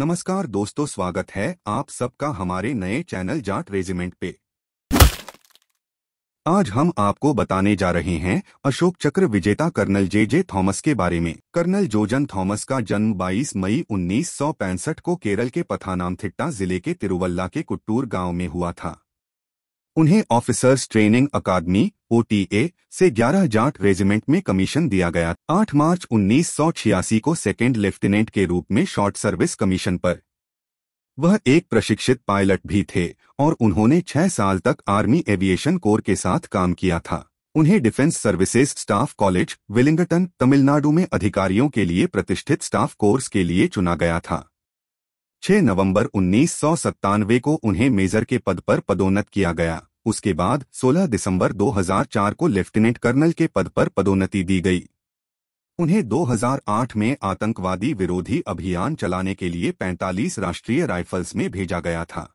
नमस्कार दोस्तों स्वागत है आप सबका हमारे नए चैनल जाट रेजिमेंट पे आज हम आपको बताने जा रहे हैं अशोक चक्र विजेता कर्नल जे जे थॉमस के बारे में कर्नल जोजन थॉमस का जन्म 22 मई उन्नीस को केरल के पथानामथिट्टा जिले के तिरुवल्ला के कुट्टूर गांव में हुआ था उन्हें ऑफिसर्स ट्रेनिंग अकादमी ओटीए से ग्यारह जाट रेजिमेंट में कमीशन दिया गया 8 मार्च उन्नीस को सेकेंड लेफ्टिनेंट के रूप में शॉर्ट सर्विस कमीशन पर वह एक प्रशिक्षित पायलट भी थे और उन्होंने छह साल तक आर्मी एविएशन कोर के साथ काम किया था उन्हें defence services staff college Wellington Tamil Nadu में अधिकारियों के लिए प्रतिष्ठित स्टाफ कोर्स के लिए चुना गया था 6 नवंबर उन्नीस को उन्हें मेजर के पद पर पदोन्नत किया गया उसके बाद 16 दिसंबर 2004 को लेफ्टिनेंट कर्नल के पद पर पदोन्नति दी गई उन्हें 2008 में आतंकवादी विरोधी अभियान चलाने के लिए 45 राष्ट्रीय राइफल्स में भेजा गया था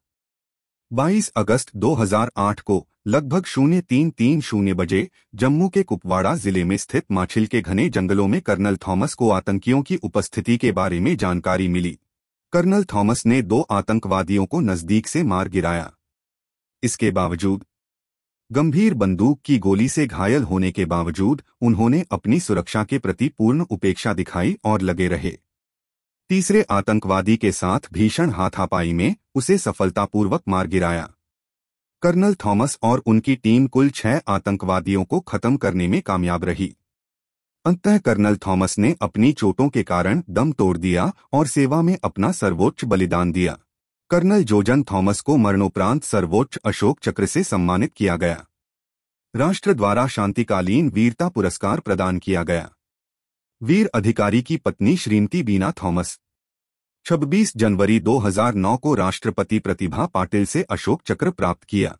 22 अगस्त 2008 को लगभग शून्य तीन तीन शून्य बजे जम्मू के कुपवाड़ा जिले में स्थित माछिल के घने जंगलों में कर्नल थॉमस को आतंकियों की उपस्थिति के बारे में जानकारी मिली कर्नल थॉमस ने दो आतंकवादियों को नजदीक से मार गिराया इसके बावजूद गंभीर बंदूक की गोली से घायल होने के बावजूद उन्होंने अपनी सुरक्षा के प्रति पूर्ण उपेक्षा दिखाई और लगे रहे तीसरे आतंकवादी के साथ भीषण हाथापाई में उसे सफलतापूर्वक मार गिराया कर्नल थॉमस और उनकी टीम कुल छह आतंकवादियों को खत्म करने में कामयाब रही अंततः कर्नल थॉमस ने अपनी चोटों के कारण दम तोड़ दिया और सेवा में अपना सर्वोच्च बलिदान दिया कर्नल जोजन थॉमस को मरणोपरांत सर्वोच्च अशोक चक्र से सम्मानित किया गया राष्ट्र द्वारा शांतिकालीन वीरता पुरस्कार प्रदान किया गया वीर अधिकारी की पत्नी श्रीमती बीना थॉमस 26 जनवरी 2009 को राष्ट्रपति प्रतिभा पाटिल से अशोक चक्र प्राप्त किया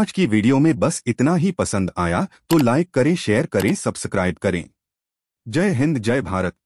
आज की वीडियो में बस इतना ही पसंद आया तो लाइक करें शेयर करें सब्सक्राइब करें जय हिंद जय भारत